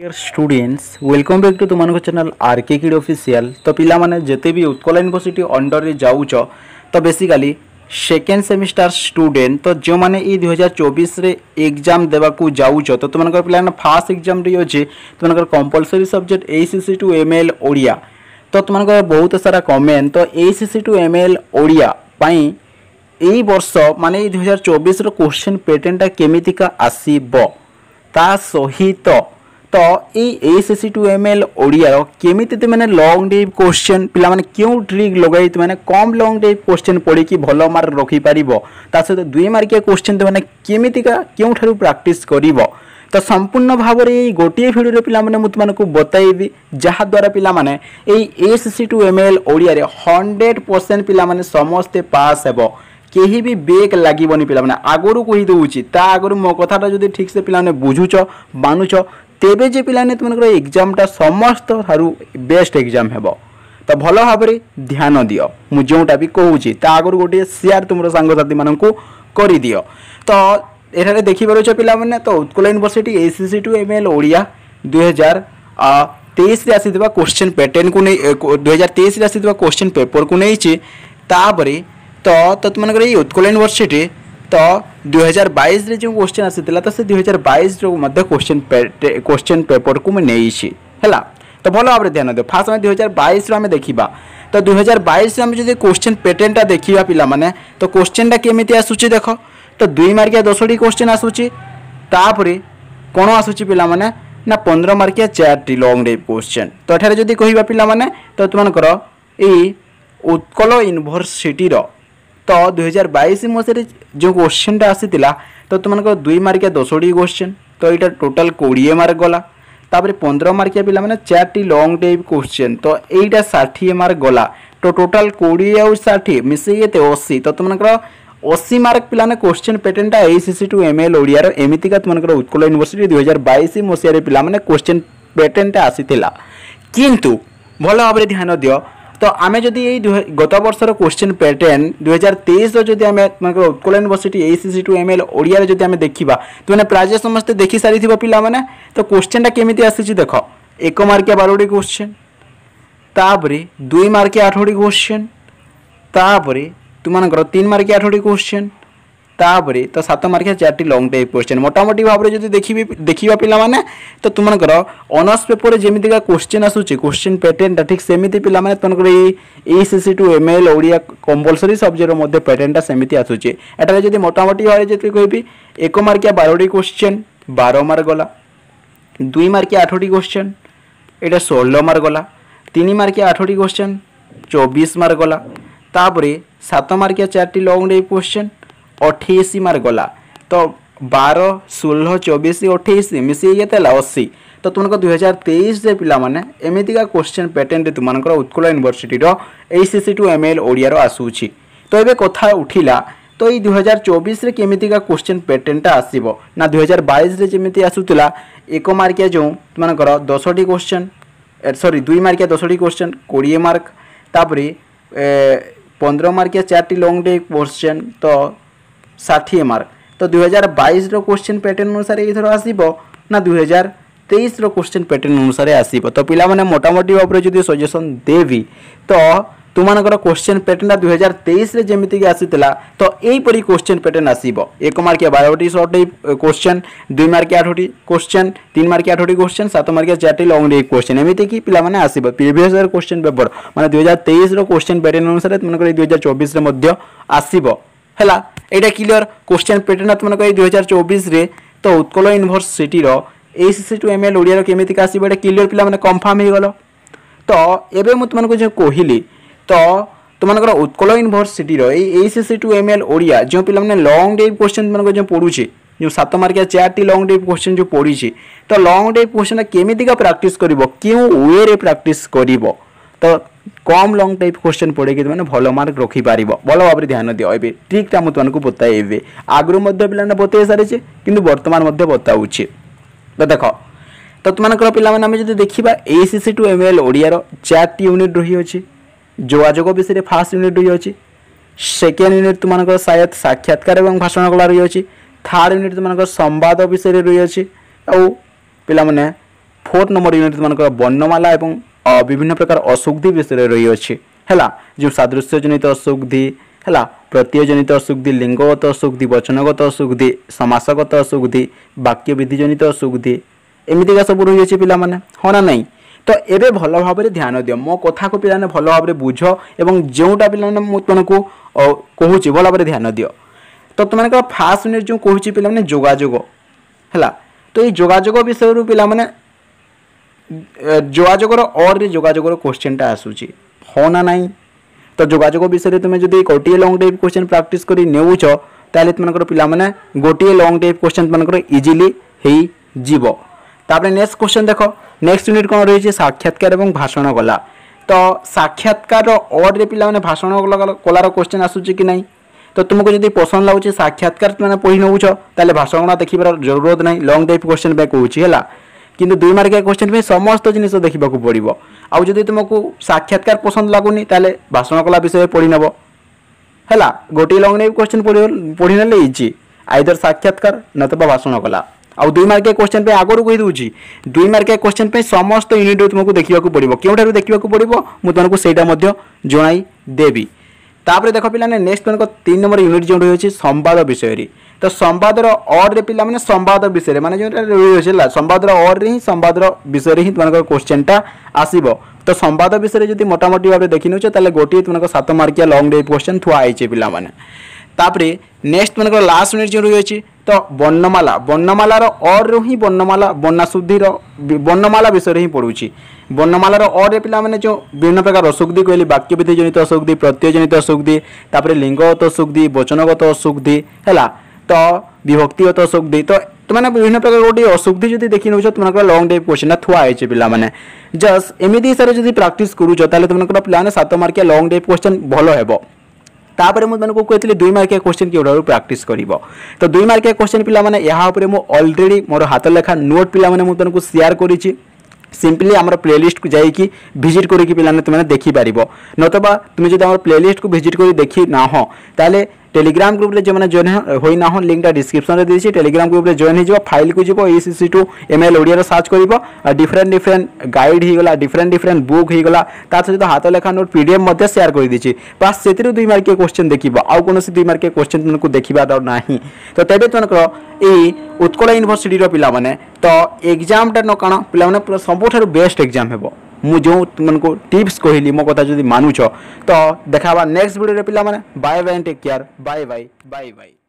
dear students welcome back to તમારું channel RK kid official તો પિલાମାନେ ଯେତେ ବି ଉତ୍କଳ ୟୁନିଭର୍ସିଟି ଅଣ୍ଡରରେ ଯାଉଛ ତ ବେସିକାଲି ସେକେଣ୍ଡ ସେମିଷ୍ଟାର ଷ୍ଟୁଡେଣ୍ଟ ତ ଯେଉଁମାନେ ଏଇ ଦୁଇହଜାର ଚବିଶରେ ଏକ୍ଜାମ୍ ଦେବାକୁ ଯାଉଛ ତ ତୁମମାନଙ୍କର ପିଲାମାନେ ଫାର୍ଷ୍ଟ ଏକ୍ଜାମ୍ଟି ଅଛି ତୁମମାନଙ୍କର compulsory subject AE C C two M L Odia ତ ତୁମମାନଙ୍କର ବହୁତ ସାରା କମେଣ୍ଟ ତ AE C C two M L Odia ପାଇଁ ଏଇ ବର୍ଷ ମାନେ ଏଇ ଦୁଇହଜାର ଚବିଶର କୋଶ୍ଚିନ୍ ପେଟର୍ଣ୍ଣଟା କେମିତିକା ଆସିବ ତା ସହିତ ତ AE S S C two M L ଓଡ଼ିଆର କେମିତି ତୁମେମାନେ ଲଙ୍ଗ୍ ଡ୍ରାଇଭ୍ କୋଶ୍ଚେନ୍ ପିଲାମାନେ କେଉଁ ଟ୍ରିକ୍ ଲଗାଇ ତୁମେମାନେ କମ୍ ଲଙ୍ଗ୍ ଡ୍ରାଇଭ୍ କୋଶ୍ଚେନ୍ ପଢ଼ିକି ଭଲ ମାର୍କ ରଖିପାରିବ ତା ସହିତ ଦୁଇ ମାର୍କିଆ କୋଶ୍ଚେନ୍ ତୁମେମାନେ କେମିତିକା କେଉଁଠାରୁ ପ୍ରାକ୍ଟିସ୍ କରିବ ତ ସମ୍ପୂର୍ଣ୍ଣ ଭାବରେ ଏଇ ଗୋଟିଏ ଭିଡ଼ିଓରେ ପିଲାମାନେ ମୁଁ ତୁମମାନଙ୍କୁ ବତାଇବି ଯାହାଦ୍ୱାରା ପିଲାମାନେ AE S C two M L ଓଡ଼ିଆରେ ହଣ୍ଡ୍ରେଡ଼ ପରସେଣ୍ଟ ପିଲାମାନେ ସମସ୍ତେ ପାସ୍ ହେବ କେହି ବି ବେକ୍ ଲାଗିବନି ପିଲାମାନେ ଆଗରୁ କହିଦେଉଛି ତା ଆଗରୁ ମୋ କଥାଟା ଯଦି ଠିକ୍ସେ ପିଲାମାନେ ବୁଝୁଛ ମାନୁଛ ତେବେ ଯେ ପିଲାମାନେ ତୁମମାନଙ୍କର ଏକ୍ଜାମ୍ଟା ସମସ୍ତଠାରୁ ବେଷ୍ଟ ଏକ୍ଜାମ୍ ହେବ ତ ଭଲ ଭାବରେ ଧ୍ୟାନ ଦିଅ ମୁଁ ଯେଉଁଟା ବି କହୁଛି ତା ଆଗରୁ ଗୋଟିଏ ସେୟାର ତୁମର ସାଙ୍ଗସାଥିମାନଙ୍କୁ କରିଦିଅ ତ ଏଠାରେ ଦେଖିପାରୁଛ ପିଲାମାନେ ତ Utkal university A C C two M L Odia ଦୁଇହଜାର ତେଇଶରେ ଆସିଥିବା କୋଶ୍ଚିନ୍ ପ୍ୟାଟର୍ନକୁ ନେଇ ଦୁଇହଜାର ତେଇଶରେ ଆସିଥିବା କୋଶ୍ଚିନ୍ ପେପରକୁ ନେଇଛି ତାପରେ ତ ତୁମମାନଙ୍କର ଏଇ ଉତ୍କଳ ୟୁନିଭର୍ସିଟି ତ ଦୁଇହଜାର ବାଇଶରେ ଯେଉଁ କୋଶ୍ଚିନ୍ ଆସିଥିଲା ତ ସେ ଦୁଇହଜାର ବାଇଶରୁ ମଧ୍ୟ କୋଶ୍ଚିନ୍ କୋଶ୍ଚିନ୍ ପେପରକୁ ମୁଁ ନେଇଛି ହେଲା ତ ଭଲ ଭାବରେ ଧ୍ୟାନ ଦିଅ ଫାର୍ଷ୍ଟ ଆମେ ଦୁଇହଜାର ବାଇଶରୁ ଆମେ ଦେଖିବା ତ ଦୁଇହଜାର ବାଇଶରେ ଆମେ ଯଦି କୋଶ୍ଚିନ୍ ପେଟେଣ୍ଟଟା ଦେଖିବା ପିଲାମାନେ ତ କୋଶ୍ଚିନ୍ଟା କେମିତି ଆସୁଛି ଦେଖ ତ ଦୁଇ ମାର୍କିଆ ଦଶଟି କୋଶ୍ଚିନ୍ ଆସୁଛି ତାପରେ କ'ଣ ଆସୁଛି ପିଲାମାନେ ନା ପନ୍ଦର ମାର୍କିଆ ଚାରିଟି ଲଙ୍ଗ୍ ଡେପ୍ କୋଶ୍ଚିନ୍ ତ ଏଠାରେ ଯଦି କହିବା ପିଲାମାନେ ତ ତୁମାନଙ୍କର ଏଇ ଉତ୍କଳ ୟୁନିଭର୍ସିଟିର ତ ଦୁଇହଜାର ବାଇଶ ମସିହାରେ ଯେଉଁ କୋଶ୍ଚିନ୍ଟା ଆସିଥିଲା ତ ତୁମମାନଙ୍କର ଦୁଇ ମାର୍କିଆ ଦଶଟି କୋଶ୍ଚିନ୍ ତ ଏଇଟା ଟୋଟାଲ୍ କୋଡ଼ିଏ ମାର୍କ ଗଲା ତାପରେ ପନ୍ଦର ମାର୍କିଆ ପିଲାମାନେ ଚାରିଟି ଲଙ୍ଗ୍ ଟାଇପ୍ କୋଶ୍ଚିନ୍ ତ ଏଇଟା ଷାଠିଏ ମାର୍କ ଗଲା ତ ଟୋଟାଲ୍ କୋଡ଼ିଏ ଆଉ ଷାଠିଏ ମିଶେଇ ଏତେ ଅଶୀ ତ ତୁମମାନଙ୍କର ଅଶୀ মার্ক ପିଲାମାନେ କୋଶ୍ଚିନ୍ প্যাটর্নটা এইসিসি টু এম এল ওড়িয়ার এমিতিকা তোমার উৎকল ইউনিভর্সিটি দুই হাজার বাইশ মশিয়ার পিলানে কোশ্চেন প্যাটর্নটা আসিলা কিন্তু ভালো ভাবে ধ্যান দিও তো আমি যদি এই গত বর্ষর কোশ্চিন প্যাটর্ন দুই হଜାର তেইଶର ଯଦି ଆମେ ମନେକର Utkal university S C two M L ଓଡ଼ିଆରେ ଯଦି ଆମେ ଦେଖିବା ତୁମେ ପ୍ରାୟ ସମସ୍ତେ ଦେଖିସାରିଥିବ ପିଲାମାନେ ତ କୋଶ୍ଚିନ୍ଟା କେମିତି ଆସିଛି ଦେଖ ଏକ ମାର୍କିଆ ବାରଟି କୋଶ୍ଚିନ୍ ତାପରେ ଦୁଇ ମାର୍କିଆ ଆଠଟି କୋଶ୍ଚିନ୍ ତାପରେ ତୁମମାନଙ୍କର ତିନି ମାର୍କିଆ ଆଠଟି କୋଶ୍ଚିନ୍ ତାପରେ ତ ସାତ ମାର୍କିଆ ଚାରିଟି ଲଙ୍ଗ ଟାଇପ୍ କୋଶ୍ଚେନ୍ ମୋଟାମୋଟି ଭାବରେ ଯଦି ଦେଖିବେ ଦେଖିବା ପିଲାମାନେ ତ ତୁମମାନଙ୍କର ଅନର୍ସ ପେପରରେ ଯେମିତିକା କୋଶ୍ଚେନ୍ ଆସୁଛି କୋଶ୍ଚେନ୍ ପ୍ୟାଟର୍ନଟା ଠିକ୍ ସେମିତି ପିଲାମାନେ ତୁମଙ୍କର ଏଇ AE C C two M L Odia compulsory ସବଜେକ୍ଟର ମଧ୍ୟ ପ୍ୟାଟର୍ନଟା ସେମିତି ଆସୁଛି ଏଠାରେ ଯଦି ମୋଟାମୋଟି ଭାବରେ ଯଦି କହିବି ଏକ ମାର୍କିଆ ବାରଟି କୋଶ୍ଚେନ୍ ବାର ମାର୍କ ଗଲା ଦୁଇ ମାର୍କିଆ ଆଠଟି କୋଶ୍ଚେନ୍ ଏଇଟା ଷୋହଳ ମାର୍କ ଗଲା ତିନି ମାର୍କିଆ ଆଠଟି କୋଶ୍ଚେନ୍ ଚବିଶ ମାର୍କ ଗଲା ତାପରେ ସାତ ମାର୍କିଆ ଚାରିଟି ଲଙ୍ଗ ଟାଇପ୍ କୋଶ୍ଚେନ୍ ଅଠେଇଶ ମାର୍ଗଲା ତ ବାର ଷୋହଳ ଚବିଶ ଅଠେଇଶ ମିଶିକି କେତେ ହେଲା ଅଶୀ ତ ତୁମର ଦୁଇ ହଜାର ତେଇଶରେ ପିଲାମାନେ ଏମିତିକା କୋଶ୍ଚିନ୍ ପ୍ୟାଟର୍ନରେ ତୁମମାନଙ୍କର ଉତ୍କଳ ୟୁନିଭର୍ସିଟିର S S C two M L ଓଡ଼ିଆର ଆସୁଛି ତ ଏବେ କଥା ଉଠିଲା ତ ଏଇ ଦୁଇ ହଜାର ଚବିଶରେ କେମିତିକା କୋଶ୍ଚିନ୍ ପ୍ୟାଟର୍ନଟା ଆସିବ ନା ଦୁଇ ହଜାର ବାଇଶରେ ଯେମିତି ଆସୁଥିଲା ଏକ ମାର୍କିଆ ଯେଉଁ ତୁମମାନଙ୍କର ଦଶଟି କୋଶ୍ଚିନ୍ ସରି ଦୁଇ ମାର୍କିଆ ଦଶଟି କୋଶ୍ଚିନ୍ କୋଡ଼ିଏ ମାର୍କ ତାପରେ ପନ୍ଦର ମାର୍କିଆ ଚାରିଟି ଲଙ୍ଗ୍ ଡେ କୋଶ୍ଚିନ୍ ତ ষাঠিଏ ମାର୍କ ତ ଦୁଇହଜାର ବାଇଶର କୋଶ୍ଚିନ୍ ପ୍ୟାଟର୍ନ ଅନୁସାରେ ଏଇଥର ଆସିବ ନା ଦୁଇହଜାର ତେଇଶର କୋଶ୍ଚିନ୍ ପ୍ୟାଟର୍ନ ଅନୁସାରେ ଆସିବ ତ ପିଲାମାନେ ମୋଟାମୋଟି ଭାବରେ ଯଦି ସଜେସନ୍ ଦେବି ତ ତୁମାନଙ୍କର କୋଶ୍ଚିନ୍ ପ୍ୟାଟର୍ନଟା ଦୁଇହଜାର ତେଇଶରେ ଯେମିତିକି ଆସିଥିଲା ତ ଏହିପରି କୋଶ୍ଚିନ୍ ପ୍ୟାଟର୍ନ ଆସିବ ଏକ ମାର୍କିଆ ବାରଟି ସର୍ଟଟି କୋଶ୍ଚିନ୍ ଦୁଇ ମାର୍କିଆ ଆଠଟି କୋଶ୍ଚିନ୍ ତିନି ମାର୍କିଆ ଆଠଟି କୋଶ୍ଚିନ୍ ସାତ ମାର୍କିଆ ଚାରିଟି ଲଙ୍ଗ୍ ରିପ୍ କୋଶ୍ଚିନ୍ ଏମିତିକି ପିଲାମାନେ ଆସିବ ପ୍ରିଭିୟସ୍ ଇୟର୍ କୋଶ୍ଚିନ୍ ପେପର୍ ମାନେ ଦୁଇହଜାର ତେଇଶର କୋଶ୍ଚିନ୍ ପ୍ୟାଟର୍ନ ଅନୁସାରେ ମନେକରି ଦୁଇହଜାର ଚବିଶରେ ମଧ୍ୟ ଆସିବ ହେଲା এটা ক্লিয়র কোশ্চেন প্যাটর্ন তোমার দুই হাজার চব্বিশে তো উৎকল ইউনিভার্সিটির এইসিসি টু এম এল ওড়িয়ার কমিটি আসবে এটা ক্লিয়র পিলা মানে কনফর্ম হয়ে গেল তো এবে মু তোমাকে যে কহিলি তো তোমার উৎকল ইউনিভার্সিটির এই AECC two M L Odia যে পিলা মানে লং ডেভ কোশ্চেন তোমার যে পড়ুছে যে সাত মার্কিয়া চারটি লং ডেভ কোশ্চেন যে পড়ছে তো লং ডেভ কোশ্চেন কমিটিকা প্রাকটিস করব কেউ ওয়ে প্রাকটিস করব তো କମ୍ ଲଙ୍ଗ୍ ଟାଇପ୍ କ୍ୱେଶ୍ଚନ୍ ପଢ଼ିକି ତୁମେ ଭଲ ମାର୍କ ରଖିପାରିବ ଭଲ ଭାବରେ ଧ୍ୟାନ ଦିଅ ଏବେ ଟ୍ରିକ୍ଟା ମୁଁ ତୁମକୁ ବତାଇବି ଆଗରୁ ମଧ୍ୟ ପିଲାମାନେ ବତାଇ ସାରିଛି କିନ୍ତୁ ବର୍ତ୍ତମାନ ମଧ୍ୟ ବତାଉଛି ତ ଦେଖ ତ ତୁମମାନଙ୍କର ପିଲାମାନେ ଆମେ ଯଦି ଦେଖିବା A C C two M L ଓଡ଼ିଆର ଚାରିଟି ୟୁନିଟ୍ ରହିଅଛି ଯୋଗାଯୋଗ ବିଷୟରେ ଫାର୍ଷ୍ଟ ୟୁନିଟ୍ ରହିଅଛି ସେକେଣ୍ଡ ୟୁନିଟ୍ ତୁମମାନଙ୍କର ସାୟଦ ସାକ୍ଷାତକାର ଏବଂ ଭାଷଣ କଳା ରହିଅଛି থার্ড ইউনিট তোমার সম্বাদ বিষয়ে রয়েছে আউ পিলামানে ফোর্থ নম্বর ইউনিট তোমার বর্ণমালা এবং ବିଭିନ୍ନ ପ୍ରକାର ଅସୁଗ୍ଧି ବିଷୟରେ ରହିଅଛି ହେଲା ଯେଉଁ ସାଦୃଶ୍ୟଜନିତ ଅସୁଗ୍ଧି ହେଲା ପ୍ରତ୍ୟୟଜନିତ ଅସୁଗ୍ଧି ଲିଙ୍ଗଗତ ଅସୁଗ୍ଧି ବଚନଗତ ଅସୁଗ୍ଧି ସମାସଗତ ଅସୁଗ୍ଧି ବାକ୍ୟ ବିଧିଜନିତ ଅସୁଗ୍ଧି ଏମିତିକା ସବୁ ରହିଅଛି ପିଲାମାନେ ହଁ ନା ନାହିଁ ତ ଏବେ ଭଲ ଭାବରେ ଧ୍ୟାନ ଦିଅ ମୋ କଥାକୁ ପିଲାମାନେ ଭଲ ଭାବରେ ବୁଝ ଏବଂ ଯେଉଁଟା ପିଲାମାନେ ମୁଁ ତୁମକୁ କହୁଛି ଭଲ ଭାବରେ ଧ୍ୟାନ ଦିଅ ତ ତୁମମାନଙ୍କର ଫାର୍ଷ୍ଟ ୟୁନିଟ୍ ଯେଉଁ କହୁଛି ପିଲାମାନେ ଯୋଗାଯୋଗ ହେଲା ତ ଏଇ ଯୋଗାଯୋଗ ବିଷୟରୁ ପିଲାମାନେ যোগাযোগর অর্রে যোগাযোগর কোশ্চেনটা আসুচি হ না নাই তো যোগাযোগ বিষয়ে তুমি যদি গোটিয়ে লং টাইপ কোশ্চেন প্রাকটিস করে নেউছ তাহলে তোমার পিলামানে গোটিয়ে লং টাইপ কোশ্চেন তোমার ইজিলি হয়ে যাব তাপরে নেক্সট কোশ্চেন দেখো নেক্সট ইউনিট কোণ রয়েছে সাক্ষাৎকার এবং ভাষণ কলা তো সাক্ষাৎকার অর্রে পিলামানে ভাষণ কলার কোশ্চেন আসুচি কি নাই তো তোমাকে যদি পসন্দ লাগুছে সাক্ষাৎকার তুমি মানে পড়ি নেউছ তাহলে ভাষণ দেখিবার জরুরত নাই লং টাইপ কোশ্চেন পাই কৌছি হলা কিন্তু দুই মার্কিয়া কোশ্চেন পাই সমস্ত জিনিস দেখবাকে পড়ব আউ যদি তোমাকে সাক্ষাৎকার পছন্দ লাগুনি তাহলে ভাষণ কলা বিষয়ে পড়ি নেব ହେଲା ଗୋଟିଏ ଲଙ୍ଗରେ ବି କ୍ୱେଶ୍ଚନ୍ ପଢ଼ିନେଲେ ଇଜି ଆଇଦର ସାକ୍ଷାତକାର ନତବା ଭାଷଣ କଲା ଆଉ ଦୁଇ ମାର୍କିଆ କ୍ୱେଶ୍ଚନ୍ ପାଇଁ ଆଗରୁ କହିଦେଉଛି ଦୁଇ ମାର୍କିଆ କ୍ୱେଶ୍ଚନ୍ ପାଇଁ ସମସ୍ତ ୟୁନିଟ୍ ତୁମକୁ ଦେଖିବାକୁ ପଡ଼ିବ କେଉଁଠାରୁ ଦେଖିବାକୁ ପଡ଼ିବ ମୁଁ ତୁମକୁ ସେଇଟା ମଧ୍ୟ ଜଣାଇ ଦେବି ତାପରେ ଦେଖ ପିଲାମାନେ ନେକ୍ସଟ ମାନଙ୍କର ତିନି ନମ୍ବର ୟୁନିଟ୍ ଯେଉଁଠି ହେଉଛି ସମ୍ବାଦ ବିଷୟରେ ତ ସମ୍ବାଦର ଅର୍ଡ଼ରେ ପିଲାମାନେ ସମ୍ବାଦ ବିଷୟରେ ମାନେ ଯେଉଁଟା ରହିଅଛି ହେଲା ସମ୍ବାଦର ଅର୍ଡ଼ରେ ହିଁ ସମ୍ବାଦର ବିଷୟରେ ହିଁ তোমাদের কোশ্চেনটা আসব তো সম্বাদ বিষয়ে যদি মোটামুটি ভাবে দেখি নেছ তাহলে গোটিয়ে তোমার সাত মার্কিয়া লং ড্রাইভ কোশ্চেন থুয়া হয়েছে পিলামানে তাপরে নেক্সট তোমার লাস্ট ইউনিট যে রয়েছে ତ ବର୍ଣ୍ଣମାଲା ବର୍ଣ୍ଣମାଲାର ଅରୁ ହିଁ ବର୍ଣ୍ଣମାଲା ବର୍ଣ୍ଣାଶୁଦ୍ଧିର ବର୍ଣ୍ଣମାଲା ବିଷୟରେ ହିଁ ପଢ଼ୁଛି ବର୍ଣ୍ଣମାଲାର ଅରେ ପିଲାମାନେ ଯେଉଁ ବିଭିନ୍ନ ପ୍ରକାର ଅସୁଗ୍ଧି କହିଲେ ବାକ୍ୟବିଧି ଜନିତ ଅସୁଗ୍ଧି ପ୍ରତ୍ୟୟଜନିତ ଅସୁଗ୍ଧି ତାପରେ ଲିଙ୍ଗଗତ ଅସୁଗ୍ଧି ବଚନଗତ ଅସୁଗ୍ଧି ହେଲା ତ ବିଭକ୍ତିଗତ ଅସୁଗ୍ଧି ତ ତୁମେ ବିଭିନ୍ନ ପ୍ରକାର ଗୋଟିଏ ଅସୁଗ୍ଧି ଯଦି ଦେଖି ନେଉଛ ତୁମମାନଙ୍କର ଲଙ୍ଗ୍ ଟାଇପ୍ କୋଶ୍ଚିନ୍ଟା ଥୁଆ ହେଇଛି ପିଲାମାନେ ଜଷ୍ଟ ଏମିତି ହିସାବରେ ଯଦି ପ୍ରାକ୍ଟିସ୍ କରୁଛ ତାହେଲେ ତୁମମାନଙ୍କର ପିଲାମାନେ ସାତ ମାର୍କିଆ ଲଙ୍ଗ୍ ଟାଇପ୍ କୋଶ୍ଚିନ୍ ଭଲ ହେବ ତାପରେ ମୁଁ ମାନଙ୍କୁ କହିଥିଲି ଦୁଇ ମାର୍କିଆ କୋଶ୍ଚିନ୍ କେଉଁଟାରୁ ପ୍ରାକ୍ଟିସ୍ କରିବ ତ ଦୁଇ ମାର୍କିଆ କୋଶ୍ଚିନ୍ ପିଲାମାନେ ଏହା ଉପରେ ମୁଁ ଅଲରେଡ଼ି ମୋର ହାତ ଲେଖା ନୋଟ୍ ପିଲାମାନେ ମୁଁ ତୁମକୁ ସେୟାର କରିଛି सिंपली आम प्लेलीस्ट को जाकि भिजिट कर तुम्हें देखिपार नतबा तुम जो आम प्लेलीस्ट को भिजिट कर देखी ना तेल टेलीग्राम ग्रुप जो मैंने जॉन हो ना लिंकटा डिस्क्रिप्सन में दे टेलीग्राम ग्रुप जॉन हो फाइल को जो इसी C two M L Odia search कर डिफरेन्ट डिफरेन्ट गाइड हो गला डिफरेन्ट डिफरेन्ट बुक हो गला सहित हाथ लेखा नोट पीडीएफ सेयार कर दी बास से दुई मार्क क्वेश्चन देखिए आउ कौन दुई मार्क क्वेश्चन तुमको देखा ना तो तेज तुमको ये उत्कल यूनिभर्सीटर पिला तो एक्जाम टा न कौन पे सब बेस्ट एक्जाम है ମୁଁ ଯେଉଁ ତୁମମାନଙ୍କୁ ଟିପ୍ସ କହିଲି ମୋ କଥା ଯଦି ମାନୁଛ ତ ଦେଖା ହେବା ନେକ୍ସଟ ଭିଡ଼ିଓରେ ପିଲାମାନେ bye bye take care bye bye bye bye